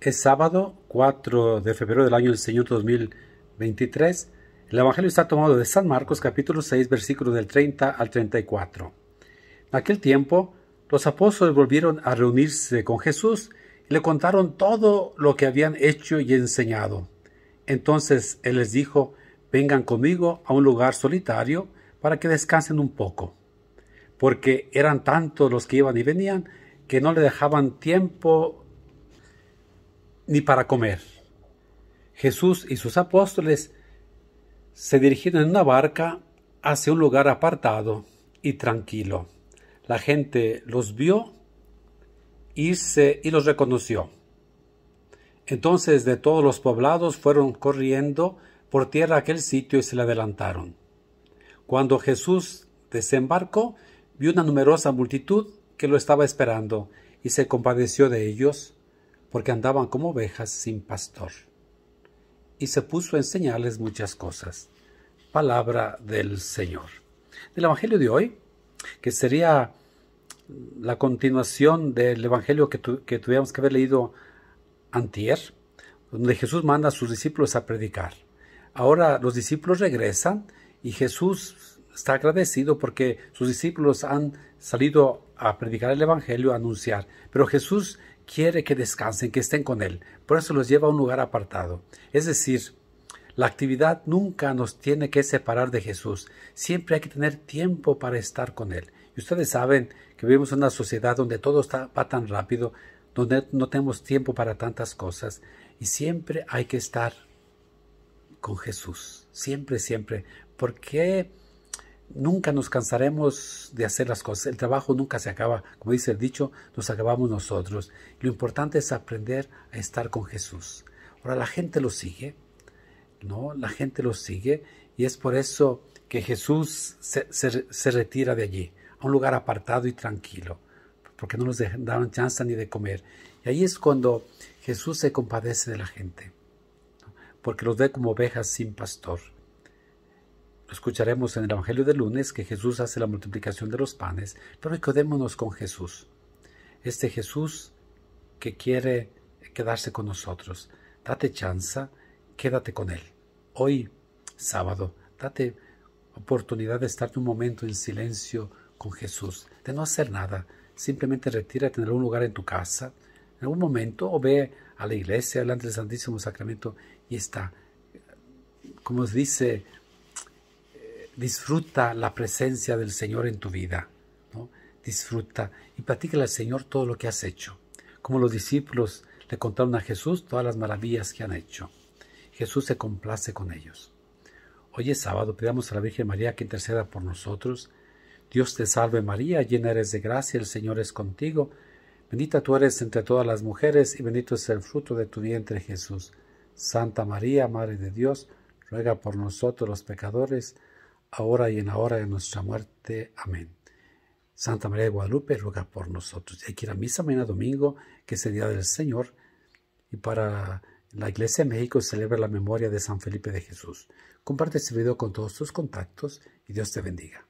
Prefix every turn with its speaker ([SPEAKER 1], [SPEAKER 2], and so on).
[SPEAKER 1] Es sábado 4 de febrero del año del Señor 2023. El Evangelio está tomado de San Marcos capítulo 6 versículos del 30 al 34. En aquel tiempo los apóstoles volvieron a reunirse con Jesús y le contaron todo lo que habían hecho y enseñado. Entonces Él les dijo, vengan conmigo a un lugar solitario para que descansen un poco, porque eran tantos los que iban y venían que no le dejaban tiempo ni para comer. Jesús y sus apóstoles se dirigieron en una barca hacia un lugar apartado y tranquilo. La gente los vio y, y los reconoció. Entonces de todos los poblados fueron corriendo por tierra a aquel sitio y se le adelantaron. Cuando Jesús desembarcó, vio una numerosa multitud que lo estaba esperando y se compadeció de ellos porque andaban como ovejas sin pastor. Y se puso a enseñarles muchas cosas. Palabra del Señor. Del Evangelio de hoy, que sería la continuación del Evangelio que, tu, que tuviéramos que haber leído antier, donde Jesús manda a sus discípulos a predicar. Ahora los discípulos regresan y Jesús está agradecido porque sus discípulos han salido a predicar el Evangelio, a anunciar. Pero Jesús quiere que descansen, que estén con Él. Por eso los lleva a un lugar apartado. Es decir, la actividad nunca nos tiene que separar de Jesús. Siempre hay que tener tiempo para estar con Él. Y ustedes saben que vivimos en una sociedad donde todo está, va tan rápido, donde no tenemos tiempo para tantas cosas. Y siempre hay que estar con Jesús. Siempre, siempre. ¿Por qué? nunca nos cansaremos de hacer las cosas. El trabajo nunca se acaba. Como dice el dicho, nos acabamos nosotros. Lo importante es aprender a estar con Jesús. Ahora la gente lo sigue, ¿no? La gente lo sigue y es por eso que Jesús se, retira de allí, a un lugar apartado y tranquilo, porque no nos daban chance ni de comer. Y ahí es cuando Jesús se compadece de la gente, porque los ve como ovejas sin pastor. Escucharemos en el Evangelio de lunes que Jesús hace la multiplicación de los panes, pero quedémonos con Jesús. Este Jesús que quiere quedarse con nosotros. Date chance, quédate con Él. Hoy, sábado, date oportunidad de estar un momento en silencio con Jesús, de no hacer nada. Simplemente retírate en algún lugar en tu casa, en algún momento, o ve a la iglesia delante del Santísimo Sacramento y está. Como dice disfruta la presencia del Señor en tu vida. ¿no? Disfruta y platícale al Señor todo lo que has hecho. Como los discípulos le contaron a Jesús todas las maravillas que han hecho. Jesús se complace con ellos. Hoy es sábado, pidamos a la Virgen María que interceda por nosotros. Dios te salve María, llena eres de gracia, el Señor es contigo. Bendita tú eres entre todas las mujeres y bendito es el fruto de tu vientre Jesús. Santa María, Madre de Dios, ruega por nosotros los pecadores, ahora y en la hora de nuestra muerte. Amén. Santa María de Guadalupe ruega por nosotros. Y aquí la misa mañana domingo, que es el Día del Señor, y para la Iglesia de México celebra la memoria de San Felipe de Jesús. Comparte este video con todos tus contactos y Dios te bendiga.